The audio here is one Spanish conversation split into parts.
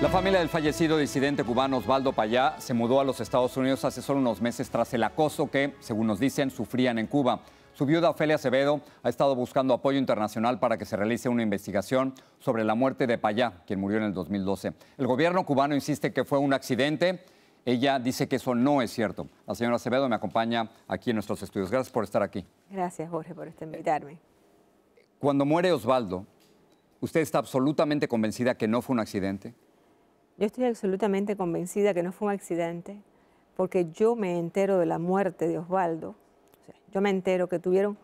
La familia del fallecido disidente cubano Osvaldo Payá se mudó a los Estados Unidos hace solo unos meses tras el acoso que, según nos dicen, sufrían en Cuba. Su viuda Ofelia Acevedo ha estado buscando apoyo internacional para que se realice una investigación sobre la muerte de Payá, quien murió en el 2012. El gobierno cubano insiste que fue un accidente. Ella dice que eso no es cierto. La señora Acevedo me acompaña aquí en nuestros estudios. Gracias por estar aquí. Gracias, Jorge, por este invitarme. Cuando muere Osvaldo, ¿usted está absolutamente convencida que no fue un accidente? Yo estoy absolutamente convencida que no fue un accidente, porque yo me entero de la muerte de Osvaldo. yo me entero que tuvieron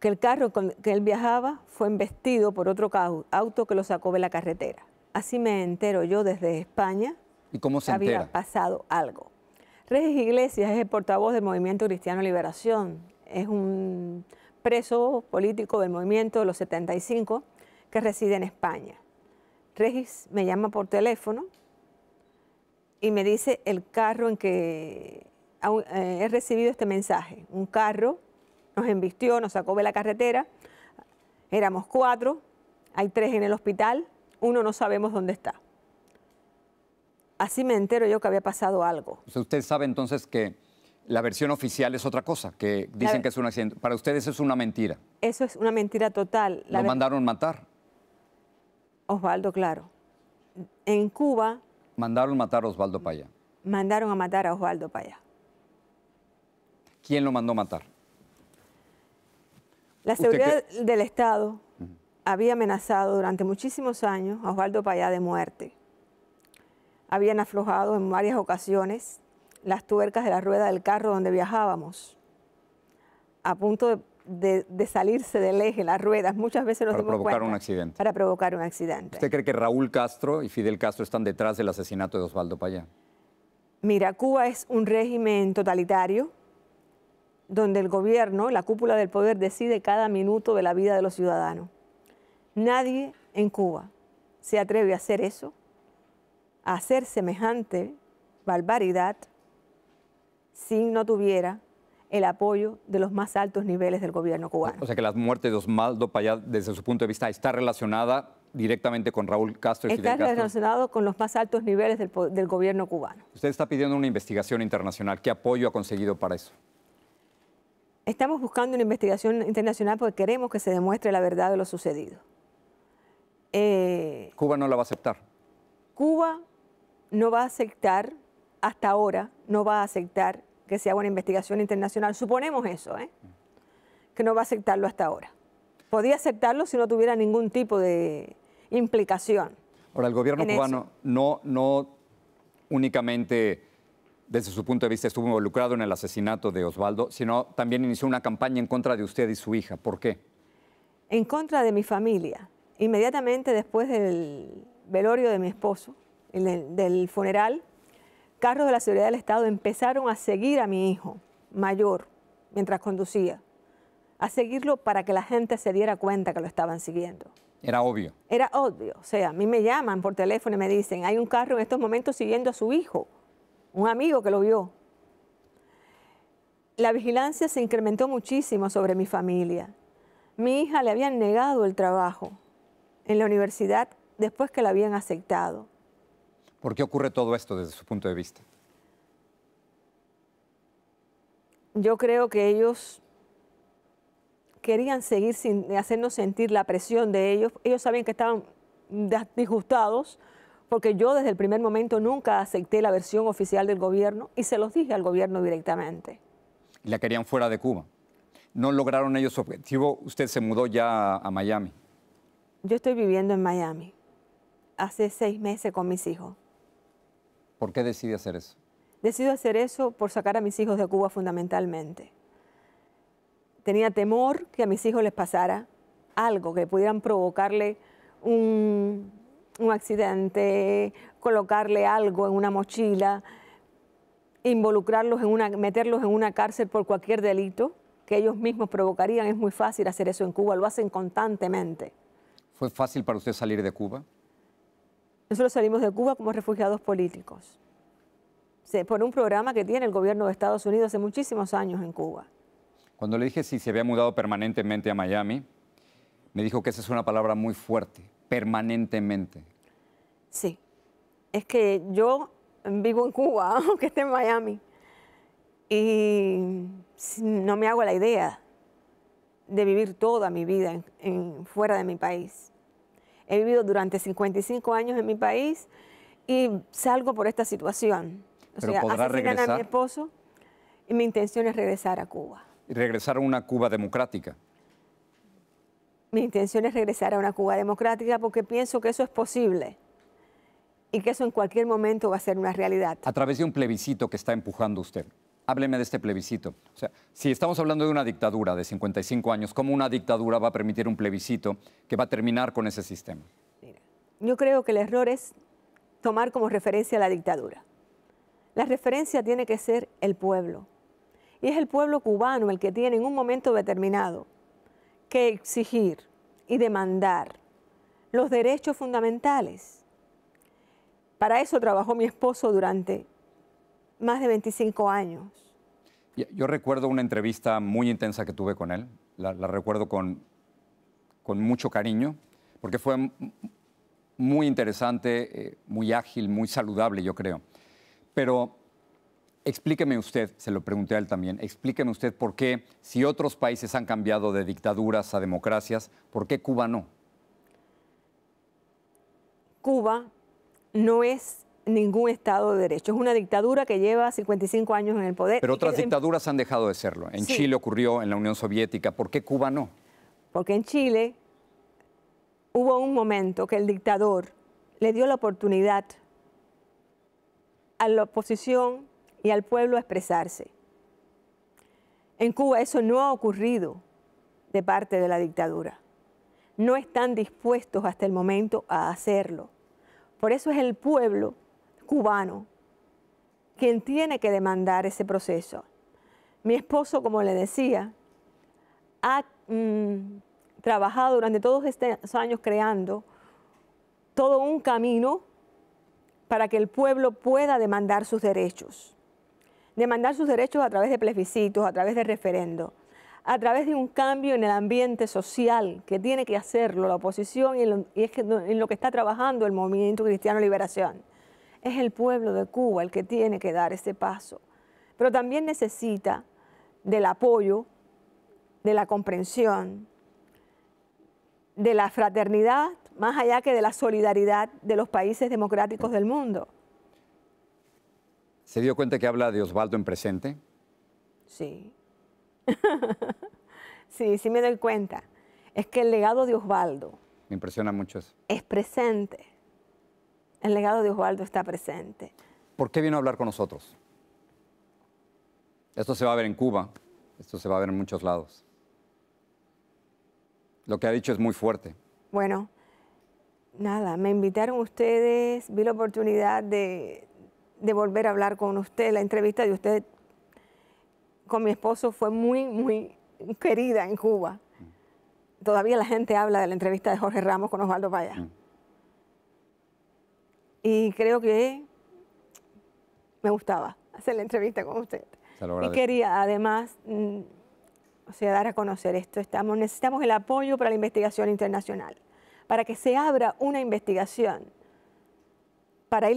que el carro con que él viajaba fue embestido por otro auto que lo sacó de la carretera. Así me entero yo desde España. ¿Y cómo se que Había pasado algo. Reyes Iglesias es el portavoz del Movimiento Cristiano Liberación. Es un preso político del movimiento de los 75 que reside en España. Regis me llama por teléfono y me dice el carro en que eh, he recibido este mensaje. Un carro nos embistió, nos sacó de la carretera, éramos cuatro, hay tres en el hospital, uno no sabemos dónde está. Así me entero yo que había pasado algo. Usted sabe entonces que la versión oficial es otra cosa, que dicen que es un accidente. Para ustedes es una mentira. Eso es una mentira total. La Lo mandaron matar. Osvaldo Claro. En Cuba... Mandaron matar a Osvaldo Paya. Mandaron a matar a Osvaldo Paya. ¿Quién lo mandó matar? La seguridad del Estado había amenazado durante muchísimos años a Osvaldo Payá de muerte. Habían aflojado en varias ocasiones las tuercas de la rueda del carro donde viajábamos, a punto de de, salirse del eje, las ruedas. Muchas veces los Para provocar un accidente. Para provocar un accidente. ¿Usted cree que Raúl Castro y Fidel Castro están detrás del asesinato de Osvaldo Payá? Mira, Cuba es un régimen totalitario donde el gobierno, la cúpula del poder, decide cada minuto de la vida de los ciudadanos. Nadie en Cuba se atreve a hacer eso, a hacer semejante barbaridad, si no tuviera el apoyo de los más altos niveles del gobierno cubano. O sea que la muerte de Osvaldo Payá, desde su punto de vista, está relacionada directamente con Raúl Castro y Fidel Castro. Está relacionado con los más altos niveles del, gobierno cubano. Usted está pidiendo una investigación internacional. ¿Qué apoyo ha conseguido para eso? Estamos buscando una investigación internacional porque queremos que se demuestre la verdad de lo sucedido. Eh, Cuba no la va a aceptar. Cuba no va a aceptar, hasta ahora, no va a aceptar que se haga una investigación internacional. Suponemos eso, ¿eh? que no va a aceptarlo hasta ahora. Podía aceptarlo si no tuviera ningún tipo de implicación. Ahora, el gobierno cubano no, no únicamente desde su punto de vista estuvo involucrado en el asesinato de Osvaldo, sino también inició una campaña en contra de usted y su hija. ¿Por qué? En contra de mi familia. Inmediatamente después del velorio de mi esposo, del funeral, carros de la seguridad del Estado empezaron a seguir a mi hijo mayor mientras conducía, a seguirlo para que la gente se diera cuenta que lo estaban siguiendo. Era obvio. Era obvio. O sea, a mí me llaman por teléfono y me dicen, hay un carro en estos momentos siguiendo a su hijo, un amigo que lo vio. La vigilancia se incrementó muchísimo sobre mi familia. Mi hija le habían negado el trabajo en la universidad después que la habían aceptado. ¿Por qué ocurre todo esto desde su punto de vista? Yo creo que ellos querían seguir sin hacernos sentir la presión de ellos. Ellos sabían que estaban disgustados porque yo desde el primer momento nunca acepté la versión oficial del gobierno y se los dije al gobierno directamente. la querían fuera de Cuba. No lograron ellos su objetivo. Usted se mudó ya a Miami. Yo estoy viviendo en Miami hace seis meses con mis hijos. ¿Por qué decide hacer eso? Decido hacer eso por sacar a mis hijos de Cuba fundamentalmente. Tenía temor que a mis hijos les pasara algo, que pudieran provocarle un, un accidente, colocarle algo en una mochila, involucrarlos en una, meterlos en una cárcel por cualquier delito que ellos mismos provocarían. Es muy fácil hacer eso en Cuba, lo hacen constantemente. ¿Fue fácil para usted salir de Cuba? Nosotros salimos de Cuba como refugiados políticos, por un programa que tiene el gobierno de Estados Unidos hace muchísimos años en Cuba. Cuando le dije si se había mudado permanentemente a Miami, me dijo que esa es una palabra muy fuerte, permanentemente. Sí, es que yo vivo en Cuba, aunque esté en Miami, y no me hago la idea de vivir toda mi vida fuera de mi país he vivido durante 55 años en mi país y salgo por esta situación. O Pero sea, regresar. a mi esposo y mi intención es regresar a Cuba. ¿Y regresar a una Cuba democrática? Mi intención es regresar a una Cuba democrática porque pienso que eso es posible y que eso en cualquier momento va a ser una realidad. A través de un plebiscito que está empujando usted hábleme de este plebiscito. O sea, si estamos hablando de una dictadura de 55 años, ¿cómo una dictadura va a permitir un plebiscito que va a terminar con ese sistema? yo creo que el error es tomar como referencia a la dictadura. La referencia tiene que ser el pueblo. Y es el pueblo cubano el que tiene en un momento determinado que exigir y demandar los derechos fundamentales. Para eso trabajó mi esposo durante más de 25 años. Yo recuerdo una entrevista muy intensa que tuve con él, la, recuerdo con, mucho cariño, porque fue muy interesante, eh, muy ágil, muy saludable, yo creo. Pero explíqueme usted, se lo pregunté a él también, explíqueme usted por qué, si otros países han cambiado de dictaduras a democracias, ¿por qué Cuba no? Cuba no es ningún Estado de Derecho. Es una dictadura que lleva 55 años en el poder. Pero otras dictaduras han dejado de serlo. En Chile ocurrió, en la Unión Soviética. ¿Por qué Cuba no? Porque en Chile hubo un momento que el dictador le dio la oportunidad a la oposición y al pueblo a expresarse. En Cuba eso no ha ocurrido de parte de la dictadura. No están dispuestos hasta el momento a hacerlo. Por eso es el pueblo cubano quien tiene que demandar ese proceso. Mi esposo, como le decía, ha mm, trabajado durante todos estos años creando todo un camino para que el pueblo pueda demandar sus derechos. Demandar sus derechos a través de plebiscitos, a través de referendos, a través de un cambio en el ambiente social que tiene que hacerlo la oposición y es en lo que está trabajando el Movimiento Cristiano Liberación es el pueblo de Cuba el que tiene que dar ese paso, pero también necesita del apoyo, de la comprensión, de la fraternidad, más allá que de la solidaridad de los países democráticos del mundo. ¿Se dio cuenta que habla de Osvaldo en presente? Sí. sí, sí me doy cuenta. Es que el legado de Osvaldo... Me impresiona mucho Es presente. El legado de Osvaldo está presente. ¿Por qué vino a hablar con nosotros? Esto se va a ver en Cuba, esto se va a ver en muchos lados. Lo que ha dicho es muy fuerte. Bueno, nada, me invitaron ustedes, vi la oportunidad de, volver a hablar con usted. La entrevista de usted con mi esposo fue muy, muy querida en Cuba. Mm. Todavía la gente habla de la entrevista de Jorge Ramos con Osvaldo Payá. Mm y creo que me gustaba hacer la entrevista con usted. Y quería además, mm, o sea, dar a conocer esto. necesitamos el apoyo para la investigación internacional, para que se abra una investigación, para,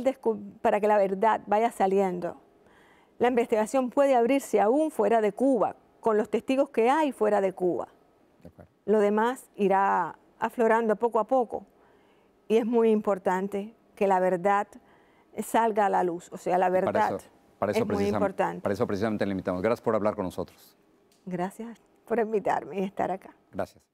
que la verdad vaya saliendo. La investigación puede abrirse aún fuera de Cuba, con los testigos que hay fuera de Cuba. Lo demás irá aflorando poco a poco y es muy importante que la verdad salga a la luz. O sea, la verdad eso, es muy importante. Para eso precisamente le invitamos. Gracias por hablar con nosotros. Gracias por invitarme y estar acá. Gracias.